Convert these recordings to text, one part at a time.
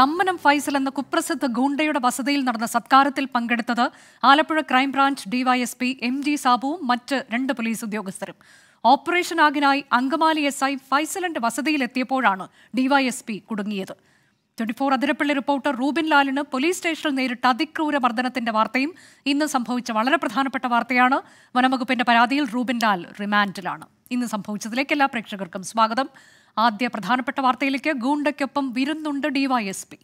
തമ്മനം ഫൈസൽ എന്ന കുപ്രസിദ്ധ ഗൂണ്ടയുടെ വസതിയിൽ നടന്ന സത്കാരത്തിൽ പങ്കെടുത്തത് Alappuzha crime branch DYSP M G സാബുവും മറ്റ് രണ്ട് പോലീസ് ഉദ്യോഗസ്ഥരും ഓപ്പറേഷൻ ആഗിനായി അങ്കമാലി എസ് ഐ ഫൈസലിന്റെ വസതിയിലെത്തിയപ്പോഴാണ് ഡിവൈഎസ്പി കുടുങ്ങിയത് twenty four Athirappilly reporter Rubin ലാലിന് പോലീസ് സ്റ്റേഷനിൽ നേരിട്ട അതിക്രൂര മർദ്ദനത്തിന്റെ വാർത്തയും ഇന്ന് സംഭവിച്ച വളരെ പ്രധാനപ്പെട്ട വാർത്തയാണ് വനംവകുപ്പിന്റെ പരാതിയിൽ റൂബിൻ ലാൽ റിമാൻഡിലാണ് ഇന്ന് സംഭവിച്ചതിലേക്ക് എല്ലാ പ്രേക്ഷകർക്കും സ്വാഗതം ആദ്യ പ്രധാനപ്പെട്ട വാർത്തയിലേക്ക് ഗൂണ്ടയ്ക്കൊപ്പം വിരുന്നുണ്ട് ഡിവൈഎസ്പി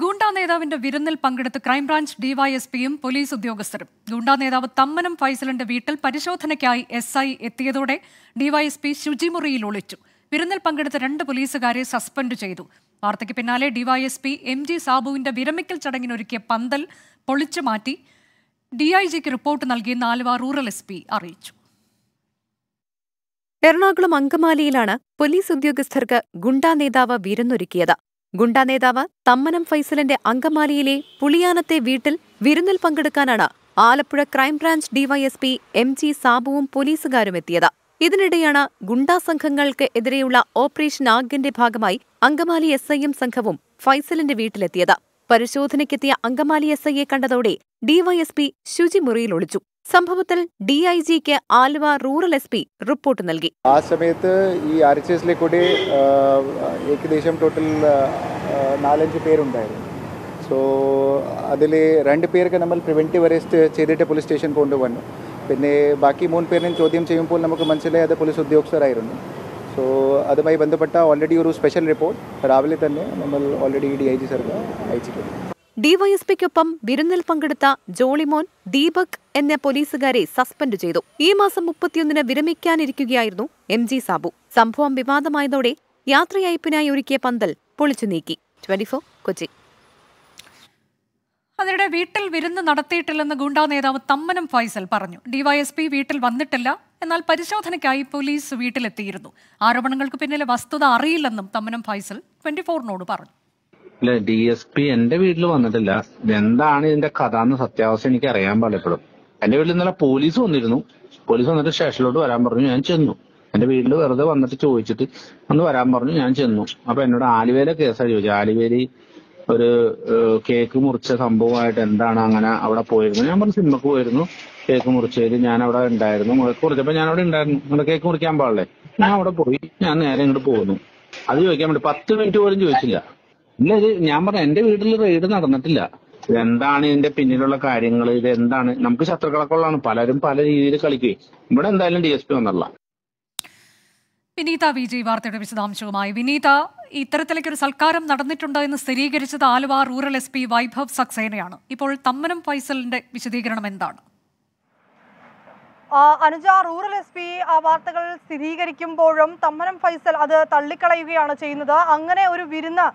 ഗൂണ്ടാ നേതാവിന്റെ വിരുന്നിൽ പങ്കെടുത്ത് ക്രൈംബ്രാഞ്ച് ഡിവൈഎസ്പിയും പോലീസ് ഉദ്യോഗസ്ഥരും ഗൂണ്ടാ നേതാവ് തമ്മനം ഫൈസലിന്റെ വീട്ടിൽ പരിശോധനയ്ക്കായി എസ് ഐ എത്തിയതോടെ ഡിവൈഎസ്പി ശുചിമുറിയിൽ ഒളിച്ചു വിരുന്നിൽ പങ്കെടുത്ത രണ്ട് പോലീസുകാരെ സസ്പെൻഡ് ചെയ്തു വാർത്തയ്ക്ക് പിന്നാലെ ഡിവൈഎസ്പി എം ജി സാബുവിന്റെ വിരമിക്കൽ ചടങ്ങിനൊരുക്കിയ പന്തൽ പൊളിച്ചു മാറ്റി ഡിഐജിക്ക് റിപ്പോർട്ട് നൽകി ആലുവ റൂറൽ എസ് പി അറിയിച്ചു എറണാകുളം അങ്കമാലിയിലാണ് പോലീസ് ഉദ്യോഗസ്ഥർക്ക് ഗുണ്ടാ നേതാവ് വിരുന്നൊരുക്കിയത് ഗുണ്ടാ നേതാവ് തമ്മനം ഫൈസലിന്റെ അങ്കമാലിയിലെ പുളിയാനത്തെ വീട്ടിൽ വിരുന്നിൽ പങ്കെടുക്കാനാണ് Alappuzha crime branch DYSP M G സാബുവും പോലീസുകാരും എത്തിയത് ഇതിനിടെയാണ് ഗുണ്ടാ സംഘങ്ങൾക്ക് എതിരെയുള്ള ഓപ്പറേഷൻ ആഗിന്റെ ഭാഗമായി അങ്കമാലി എസ് ഐ എം സംഘവും ഫൈസലിന്റെ വീട്ടിലെത്തിയത് പരിശോധനയ്ക്കെത്തിയ അങ്കമാലി എസ് ഐയെ കണ്ടതോടെ ഡിവൈഎസ്പി ശുചി മുറിയിൽ ഒളിച്ചു സംഭവത്തിൽ ഡിഐജിക്ക് Aluva rural S P report നൽകി ആ സമയത്ത് ഈ ആർ എച്ച് എസിലെ കൂടി ഏകദേശം ടോട്ടൽ നാലഞ്ച് പേരുണ്ടായിരുന്നു സോ അതിൽ രണ്ട് പേർക്ക് നമ്മൾ പ്രിവെൻറ്റീവ് അറസ്റ്റ് ചെയ്തിട്ട് പോലീസ് സ്റ്റേഷൻ കൊണ്ടുവന്നു പിന്നെ ബാക്കി മൂന്ന് പേരെയും ചോദ്യം ചെയ്യുമ്പോൾ നമുക്ക് അത് പോലീസ് ഉദ്യോഗസ്ഥരായിരുന്നു സോ അതുമായി ബന്ധപ്പെട്ട ഓൾറെഡി ഒരു സ്പെഷ്യൽ റിപ്പോർട്ട് രാവിലെ തന്നെ നമ്മൾ ഓൾറെഡി ഡി ഐ ജി സാർക്ക് അയച്ചിട്ടുണ്ട് ഡിവൈഎസ്പിക്കൊപ്പം വിരുന്നിൽ പങ്കെടുത്ത ജോളിമോൻ ദീപക് എന്ന പോലീസുകാരെ സസ്പെൻഡ് ചെയ്തു ഈ മാസം മുപ്പത്തിയൊന്നിന് വിരമിക്കാനിരിക്കുകയായിരുന്നു എം ജി സാബു സംഭവം വിവാദമായതോടെ യാത്രയയപ്പിനായി ഒരുക്കിയ പന്തൽ പൊളിച്ചു നീക്കി ട്വന്റി കൊച്ചി അതിനിടെ വീട്ടിൽ വിരുന്ന് നടത്തിയിട്ടില്ലെന്ന് ഗുണ്ടാ നേതാവ് തമ്മനം ഫൈസൽ പറഞ്ഞു ഡിവൈഎസ്പി വീട്ടിൽ വന്നിട്ടില്ല എന്നാൽ പരിശോധനയ്ക്കായി പോലീസ് വീട്ടിലെത്തിയിരുന്നു ആരോപണങ്ങൾക്ക് പിന്നിലെ വസ്തുത അറിയില്ലെന്നും തമ്മനം ഫൈസൽ ട്വന്റി ഫോറിനോട് പറഞ്ഞു ഇല്ല ഡി എസ് പി എന്റെ വീട്ടിൽ വന്നിട്ടില്ല എന്താണ് ഇതിന്റെ കഥ എന്ന് സത്യാവസ്ഥ എനിക്ക് അറിയാൻ പാടില്ലപ്പോഴും എന്റെ വീട്ടിൽ ഇന്നലെ പോലീസ് വന്നിരുന്നു പോലീസ് വന്നിട്ട് സ്റ്റേഷനിലോട്ട് വരാൻ പറഞ്ഞു ഞാൻ ചെന്നു എന്റെ വീട്ടിൽ വെറുതെ വന്നിട്ട് ചോദിച്ചിട്ട് ഒന്ന് വരാൻ പറഞ്ഞു ഞാൻ ചെന്നു അപ്പൊ എന്നോട് ആലുവേല കേസാണ് ചോദിച്ചത് ആലുവേലി ഒരു കേക്ക് മുറിച്ച സംഭവമായിട്ട് എന്താണ് അങ്ങനെ അവിടെ പോയിരുന്നത് ഞാൻ പറഞ്ഞു സിനിമക്ക് പോയിരുന്നു കേക്ക് മുറിച്ചതിൽ ഞാൻ അവിടെ ഉണ്ടായിരുന്നു മുളക്ക് മുറിച്ചപ്പോ ഞാൻ അവിടെ ഉണ്ടായിരുന്നു നിങ്ങളുടെ കേക്ക് മുറിക്കാൻ പാടില്ലേ ഞാൻ അവിടെ പോയി ഞാൻ നേരെ ഇങ്ങോട്ട് പോകുന്നു അത് ചോദിക്കാൻ വേണ്ടി പത്ത് മിനിറ്റ് പോലും ചോദിച്ചില്ല ഇല്ല ഇത് ഞാൻ പറഞ്ഞു എന്റെ വീട്ടിൽ റെയ്ഡ് നടന്നിട്ടില്ല എന്താണ് ഇതിന്റെ പിന്നിലുള്ള കാര്യങ്ങൾ ഇത് എന്താണ് നമുക്ക് ശത്രുക്കളൊക്കെ ഉള്ളതാണ് പലരും പല രീതിയിൽ കളിക്കുകയും ഇവിടെ എന്തായാലും ഡി എസ് പി വന്നുള്ള വിനീത വിജയ് വാർത്തയുടെ വിശദാംശവുമായി വിനീത ഇത്തരത്തിലേക്ക് ഒരു സൽക്കാരം നടന്നിട്ടുണ്ട് എന്ന് സ്ഥിരീകരിച്ചത് Aluva rural S P Vaibhav സക്സേനയാണ് ഇപ്പോൾ തമ്മനം ഫൈസലിന്റെ വിശദീകരണം എന്താണ് അനുജ റൂറൽ എസ് പി ആ വാർത്തകൾ സ്ഥിരീകരിക്കുമ്പോഴും തമ്മനം ഫൈസൽ അത് തള്ളിക്കളയുകയാണ് ചെയ്യുന്നത് അങ്ങനെ ഒരു വിരുന്ന്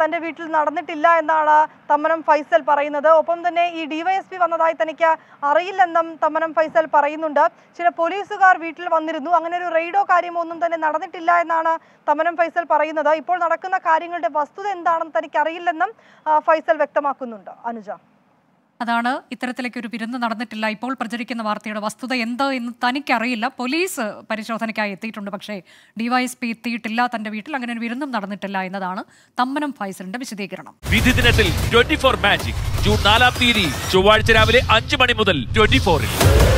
തൻ്റെ വീട്ടിൽ നടന്നിട്ടില്ല എന്നാണ് തമ്മനം ഫൈസൽ പറയുന്നത് ഒപ്പം തന്നെ ഈ ഡിവൈഎസ്പി വന്നതായി തനിക്ക് അറിയില്ലെന്നും തമ്മനം ഫൈസൽ പറയുന്നുണ്ട് ചില പോലീസുകാർ വീട്ടിൽ വന്നിരുന്നു അങ്ങനെ ഒരു റെയ്ഡോ കാര്യമോ ഒന്നും തന്നെ നടന്നിട്ടില്ല എന്നാണ് തമ്മനം ഫൈസൽ പറയുന്നത് ഇപ്പോൾ നടക്കുന്ന കാര്യങ്ങളുടെ വസ്തുത എന്താണെന്ന് തനിക്ക് അറിയില്ലെന്നും ഫൈസൽ വ്യക്തമാക്കുന്നുണ്ട് അനുജ അതാണ് ഇത്തരത്തിലേക്ക് ഒരു വിരുന്ന് നടന്നിട്ടില്ല ഇപ്പോൾ പ്രചരിക്കുന്ന വാർത്തയുടെ വസ്തുത എന്തോ എന്ന് തനിക്കറിയില്ല പോലീസ് പരിശോധനയ്ക്കായി എത്തിയിട്ടുണ്ട് പക്ഷേ ഡിവൈഎസ്പി എത്തിയിട്ടില്ല തന്റെ വീട്ടിൽ അങ്ങനെ ഒരു വിരുന്നും നടന്നിട്ടില്ല എന്നതാണ് തമ്മനം ഫൈസലിന്റെ വിശദീകരണം വിധി ദിനത്തിൽ ട്വന്റി ഫോർ മാജിക് ജൂൺ നാലാം തീയതി ചൊവ്വാഴ്ച രാവിലെ അഞ്ചു മണി മുതൽ ട്വന്റി ഫോറിൽ